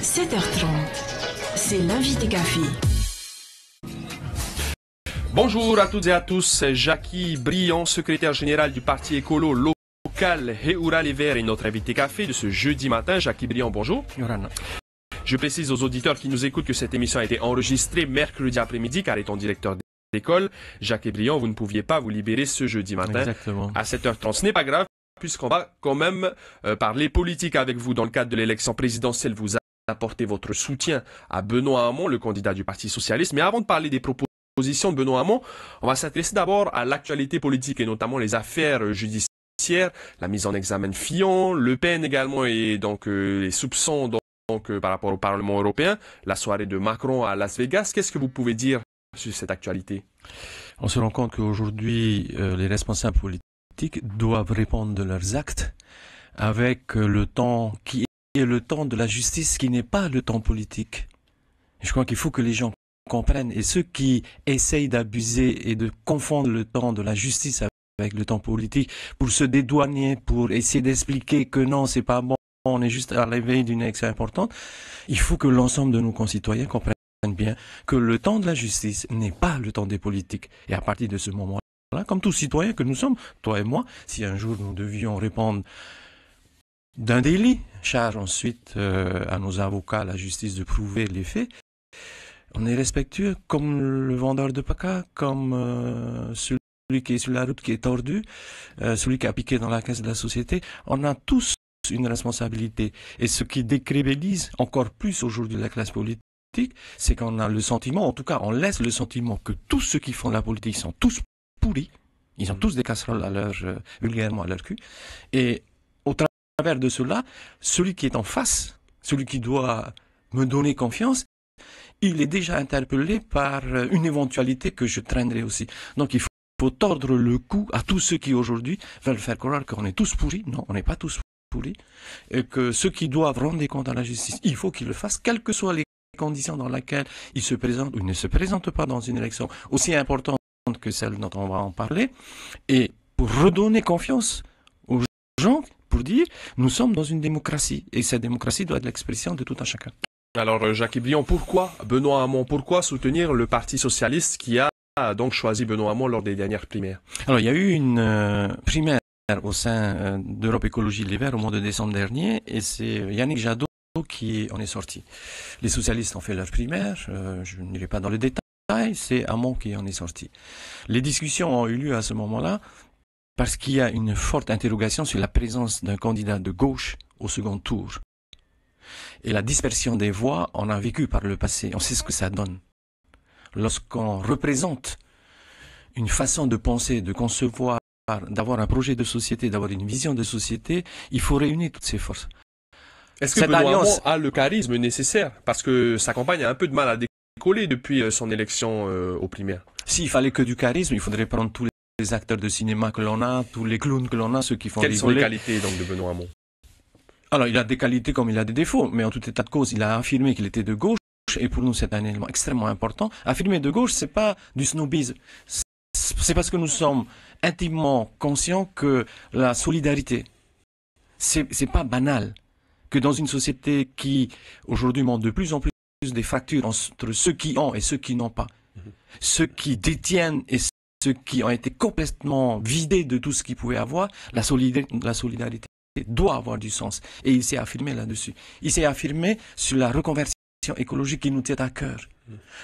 7h30. C'est l'invité café. Bonjour à toutes et à tous, c'est Jackie Briand, secrétaire général du Parti écolo local Heura Les Verts et notre invité café de ce jeudi matin. Jackie Briand, bonjour. Je précise aux auditeurs qui nous écoutent que cette émission a été enregistrée mercredi après-midi car étant directeur d'école, Jacques Briand, vous ne pouviez pas vous libérer ce jeudi matin à 7h30. Ce n'est pas grave puisqu'on va quand même euh, parler politique avec vous dans le cadre de l'élection présidentielle. Vous apporter votre soutien à Benoît Hamon, le candidat du Parti Socialiste. Mais avant de parler des propositions de Benoît Hamon, on va s'intéresser d'abord à l'actualité politique et notamment les affaires judiciaires, la mise en examen Fillon, Le Pen également et donc les euh, soupçons donc, euh, par rapport au Parlement européen, la soirée de Macron à Las Vegas. Qu'est-ce que vous pouvez dire sur cette actualité On se rend compte qu'aujourd'hui, euh, les responsables politiques doivent répondre de leurs actes avec le temps qui le temps de la justice qui n'est pas le temps politique. Je crois qu'il faut que les gens comprennent et ceux qui essayent d'abuser et de confondre le temps de la justice avec le temps politique pour se dédouaner, pour essayer d'expliquer que non, c'est pas bon, on est juste à l'éveil d'une action importante, il faut que l'ensemble de nos concitoyens comprennent bien que le temps de la justice n'est pas le temps des politiques. Et à partir de ce moment-là, comme tous citoyens que nous sommes, toi et moi, si un jour nous devions répondre d'un délit, charge ensuite euh, à nos avocats, à la justice, de prouver les faits. On est respectueux comme le vendeur de paca, comme euh, celui qui est sur la route qui est tordu, euh, celui qui a piqué dans la caisse de la société. On a tous une responsabilité. Et ce qui décrédibilise encore plus aujourd'hui la classe politique, c'est qu'on a le sentiment, en tout cas on laisse le sentiment que tous ceux qui font la politique sont tous pourris, ils ont mmh. tous des casseroles à leur, vulgairement à leur cul, et au travers de cela, celui qui est en face, celui qui doit me donner confiance, il est déjà interpellé par euh, une éventualité que je traînerai aussi. Donc il faut, faut tordre le cou à tous ceux qui aujourd'hui veulent faire croire qu'on est tous pourris. Non, on n'est pas tous pourris. Et que ceux qui doivent rendre des comptes à la justice, il faut qu'ils le fassent, quelles que soient les conditions dans lesquelles ils se présentent ou ne se présentent pas dans une élection aussi importante que celle dont on va en parler. Et pour redonner confiance dire nous sommes dans une démocratie et cette démocratie doit être l'expression de tout un chacun. Alors euh, Jacques Iblion, pourquoi Benoît Hamon, pourquoi soutenir le Parti socialiste qui a donc choisi Benoît Hamon lors des dernières primaires Alors il y a eu une euh, primaire au sein euh, d'Europe Écologie de l'hiver au mois de décembre dernier et c'est Yannick Jadot qui en est sorti. Les socialistes ont fait leur primaire, je je n'irai pas dans le détail, c'est Hamon qui en est sorti. Les discussions ont eu lieu à ce moment-là parce qu'il y a une forte interrogation sur la présence d'un candidat de gauche au second tour. Et la dispersion des voix, on a vécu par le passé, on sait ce que ça donne. Lorsqu'on représente une façon de penser, de concevoir, d'avoir un projet de société, d'avoir une vision de société, il faut réunir toutes ces forces. Est-ce que Cette alliance... a le charisme nécessaire Parce que sa campagne a un peu de mal à décoller depuis euh, son élection aux euh, au primaire. S'il fallait que du charisme, il faudrait prendre tous les acteurs de cinéma que l'on a, tous les clowns que l'on a, ceux qui font Quelles sont les qualités donc de Benoît Hamon Alors, il a des qualités comme il a des défauts, mais en tout état de cause, il a affirmé qu'il était de gauche, et pour nous, c'est un élément extrêmement important. Affirmer de gauche, c'est pas du snobisme. C'est parce que nous sommes intimement conscients que la solidarité, c'est pas banal. Que dans une société qui, aujourd'hui, montre de plus en plus des fractures entre ceux qui ont et ceux qui n'ont pas, mhm. ceux qui détiennent et ceux qui ont été complètement vidés de tout ce qu'ils pouvaient avoir, la solidarité, doit avoir du sens. Et il s'est affirmé là-dessus. Il s'est affirmé sur la reconversion écologique qui nous tient à cœur.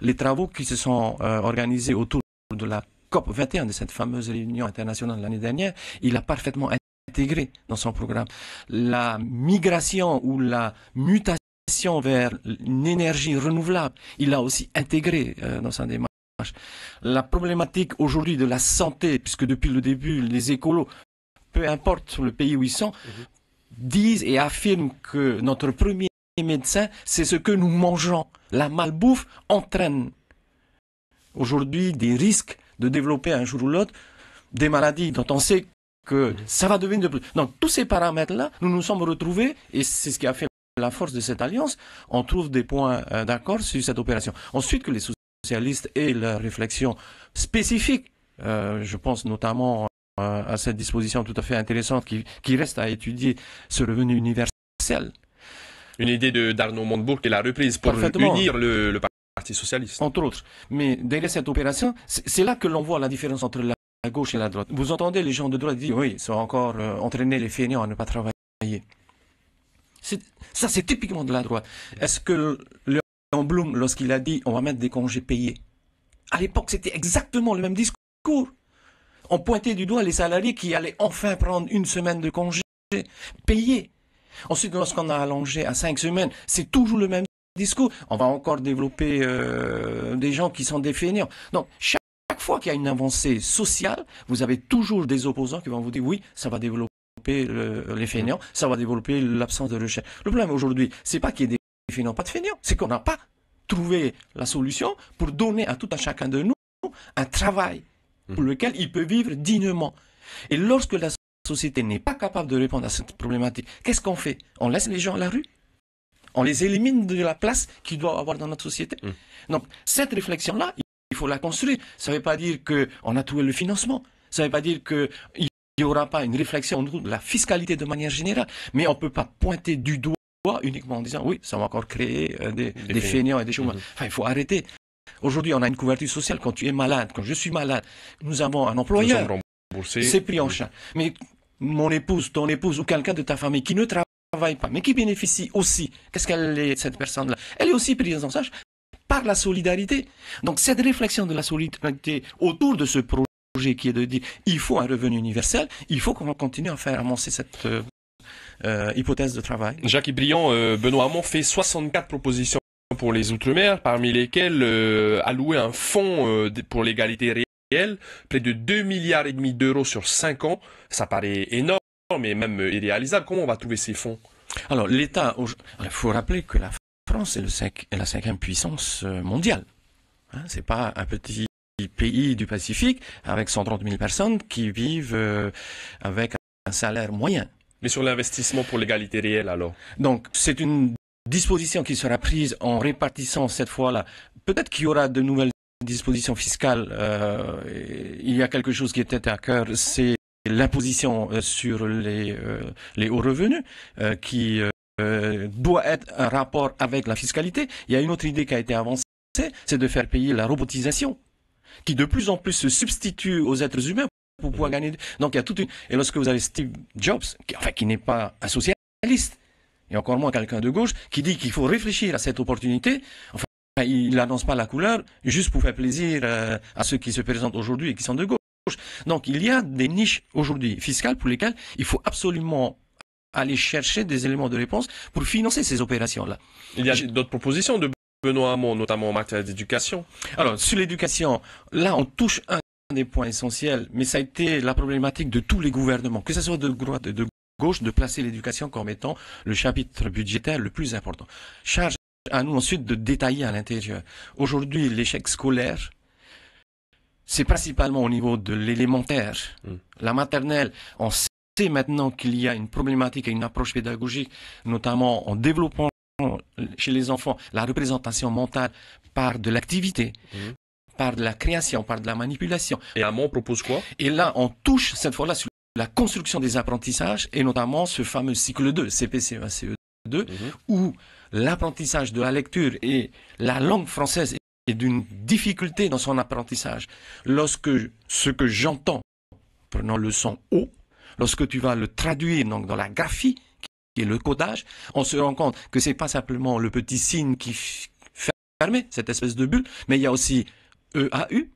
Les travaux qui se sont euh, organisés autour de la COP 21, de cette fameuse réunion internationale l'année dernière, il a parfaitement intégré dans son programme la migration ou la mutation vers une énergie renouvelable. Il l'a aussi intégré euh, dans sa démarche. La problématique aujourd'hui de la santé, puisque depuis le début, les écolos, peu importe le pays où ils sont, mhm. disent et affirment que notre premier médecin, c'est ce que nous mangeons. La malbouffe entraîne aujourd'hui des risques de développer un jour ou l'autre des maladies dont on sait que mhm. ça va devenir de plus. Donc tous ces paramètres-là, nous nous sommes retrouvés, et c'est ce qui a fait la force de cette alliance, on trouve des points euh, d'accord sur cette opération. Ensuite, que les socialiste et la réflexion spécifique. Euh, je pense notamment euh, à cette disposition tout à fait intéressante qui, reste à étudier ce revenu universel. Une idée de d'Arnaud Montebourg qui l'a reprise pour unir le, Parti socialiste. Entre autres. Mais derrière cette opération, c'est là que l'on voit la différence entre la gauche et la droite. Vous entendez les gens de droite dire oui, ça va encore euh, entraînés entraîner les fainéants à ne pas travailler. Ça, c'est typiquement de la droite. Est-ce que le en Bloom lorsqu'il a dit on va mettre des congés payés. À l'époque, c'était exactement le même discours. On pointait du doigt les salariés qui allaient enfin prendre une semaine de congés payés. Ensuite, lorsqu'on a allongé à cinq semaines, c'est toujours le même discours. On va encore développer euh, des gens qui sont des fainéants. Donc, chaque fois qu'il y a une avancée sociale, vous avez toujours des opposants qui vont vous dire oui, ça va développer les fainéants, ça va développer l'absence de recherche. Le problème aujourd'hui, c'est pas qu'il y ait des n'ont pas de finir, c'est qu'on n'a pas trouvé la solution pour donner à tout un chacun de nous un travail pour mmh. lequel il peut vivre dignement. Et lorsque la société n'est pas capable de répondre à cette problématique, qu'est-ce qu'on fait On laisse les gens à la rue On les élimine de la place qu'ils doivent avoir dans notre société mmh. Donc, cette réflexion-là, il faut la construire. Ça ne veut pas dire qu'on a trouvé le financement. Ça ne veut pas dire qu'il n'y aura pas une réflexion de la fiscalité de manière générale. Mais on ne peut pas pointer du doigt uniquement en disant oui, ça va encore créer euh, des, des, fainéants et des chômeurs. Mhm. Enfin, il faut arrêter. Aujourd'hui, on a une couverture sociale. Quand tu es malade, quand je suis malade, nous avons un employeur. C'est pris en charge. Mais mon épouse, ton épouse ou quelqu'un de ta famille qui ne travaille pas, mais qui bénéficie aussi, qu'est-ce qu'elle est, cette personne-là Elle est aussi prise en charge par la solidarité. Donc cette réflexion de la solidarité autour de ce projet qui est de dire il faut un revenu universel, il faut qu'on continue à faire avancer cette euh, euh, hypothèse de travail. Jacques Briand, euh, Benoît Hamon fait 64 propositions pour les Outre-mer, parmi lesquelles euh, allouer un fonds pour l'égalité réelle près de 2 milliards et demi d'euros sur 5 ans, ça paraît énorme et même irréalisable. Comment on va trouver ces fonds Alors l'État, il faut rappeler que la France est, le est la cinquième puissance mondiale. Hein, C'est pas un petit pays du Pacifique avec 130 000 personnes qui vivent avec un salaire moyen. Mais sur l'investissement pour l'égalité réelle, alors Donc, c'est une disposition qui sera prise en répartissant cette fois-là. Peut-être qu'il y aura de nouvelles dispositions fiscales. Euh, il y a quelque chose qui était à cœur, c'est l'imposition euh, sur les, euh, les hauts revenus euh, qui doit être un rapport avec la fiscalité. Il y a une autre idée qui a été avancée, c'est de faire payer la robotisation qui de plus en plus se substitue aux êtres humains pour pouvoir gagner. Donc il y a toute Et lorsque vous avez Steve Jobs, qui, enfin, qui n'est pas un socialiste, et encore moins quelqu'un de gauche, qui dit qu'il faut réfléchir à cette opportunité, enfin, il n'annonce pas la couleur juste pour faire plaisir euh, à ceux qui se présentent aujourd'hui et qui sont de gauche. Donc il y a des niches aujourd'hui fiscales pour lesquelles il faut absolument aller chercher des éléments de réponse pour financer ces opérations-là. Il y a d'autres propositions de Benoît Hamon, notamment en matière d'éducation. Alors, sur l'éducation, là, on touche un des points essentiels, mais ça a été la problématique de tous les gouvernements, que ce soit de droite, ou de gauche, de placer l'éducation comme étant le chapitre budgétaire le plus important. Charge à nous ensuite de détailler à l'intérieur. Aujourd'hui, l'échec scolaire, c'est principalement au niveau de l'élémentaire, hmm. la maternelle. On sait maintenant qu'il y a une problématique et une approche pédagogique, notamment en développant chez les enfants la représentation mentale par de l'activité. Hmm par de la création, par de la manipulation. Et à on propose quoi Et là, on touche cette fois-là sur la construction des apprentissages et notamment ce fameux cycle 2, CPCE, CE2, où l'apprentissage de la lecture et la langue française est d'une difficulté dans son apprentissage. Lorsque ce que j'entends, prenant le son O, lorsque tu vas le traduire donc dans la graphie, qui est le codage, on se rend compte que c'est pas simplement le petit signe qui ferme cette espèce de bulle, mais il y a aussi EAU,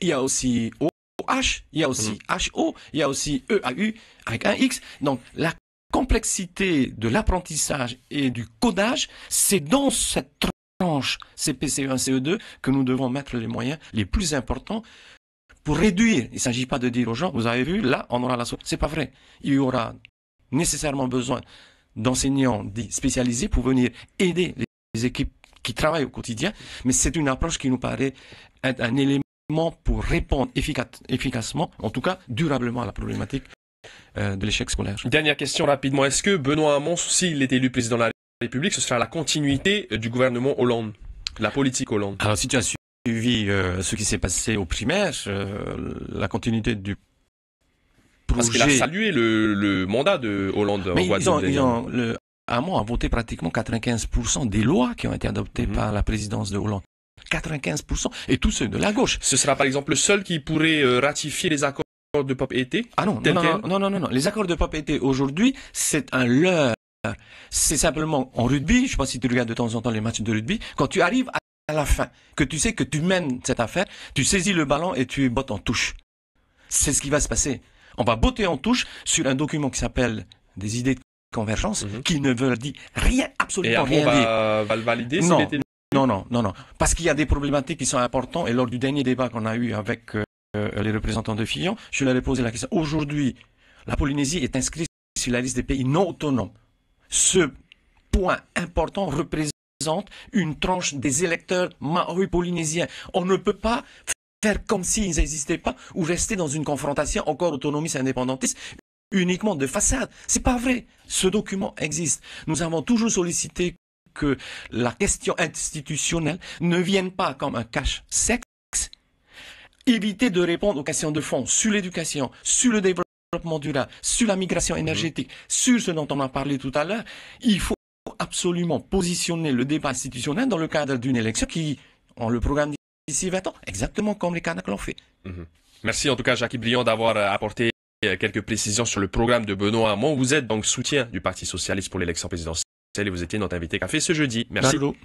il y a aussi OH, il y a aussi mm. H-O, il y a aussi E-A-U avec un X. Donc la complexité de l'apprentissage et du codage, c'est dans cette tranche CPCE1, CE2 e que nous devons mettre les moyens les plus importants pour réduire. Il ne s'agit pas de dire aux gens, vous avez vu, là, on aura la solution. C'est pas vrai. Il y aura nécessairement besoin d'enseignants spécialisés pour venir aider les équipes qui travaillent au quotidien, mais c'est une approche qui nous paraît être un élément pour répondre efficacement, en tout cas durablement à la problématique euh, de l'échec scolaire. Dernière question rapidement, est-ce que Benoît Hamon, s'il est élu président de la République, ce sera la continuité du gouvernement Hollande, la politique Hollande Alors si tu as suivi euh, ce qui s'est passé au primaire, euh, la continuité du projet... Parce qu'il a salué le, mandat de Hollande. en Hamon a voté pratiquement 95% des lois qui ont été adoptées mhm. par la présidence de Hollande. 95% et tous ceux de la gauche. Ce sera par exemple le seul qui pourrait euh, ratifier les accords de pop été Ah non, non non, non, Les accords de pop été aujourd'hui, c'est un leurre. C'est simplement en rugby, je ne sais pas si tu regardes de temps en temps les matchs de rugby, quand tu arrives à la fin, que tu sais que tu mènes cette affaire, tu saisis le ballon et tu bottes en touche. C'est ce qui va se passer. On va botter en touche sur un document qui s'appelle des idées de convergence mhm. qui ne veut dire rien, absolument rien. Va, le valider non, non, non, non, Parce qu'il y a des problématiques qui sont importantes et lors du dernier débat qu'on a eu avec euh, euh, les représentants de Fillon, je leur ai posé la question. Aujourd'hui, la Polynésie est inscrite sur la liste des pays non autonomes. Ce point important représente une tranche des électeurs maori polynésiens. On ne peut pas faire comme s'ils n'existaient pas ou rester dans une confrontation encore autonomiste et indépendantiste uniquement de façade. C'est pas vrai. Ce document existe. Nous avons toujours sollicité que la question institutionnelle ne vienne pas comme un cache sexe. Éviter de répondre aux questions de fond sur l'éducation, sur le développement durable, sur la migration mhm. énergétique, sur ce dont on a parlé tout à l'heure. Il faut absolument positionner le débat institutionnel dans le cadre d'une élection qui, on le programme d'ici 20 ans, exactement comme les Kanaks l'ont fait. Mhm. Merci en tout cas, Jacques Brion, d'avoir apporté euh, quelques précisions sur le programme de Benoît Hamon. Vous êtes donc soutien du Parti Socialiste pour l'élection présidentielle et vous étiez notre invité café ce jeudi. Merci. Merci.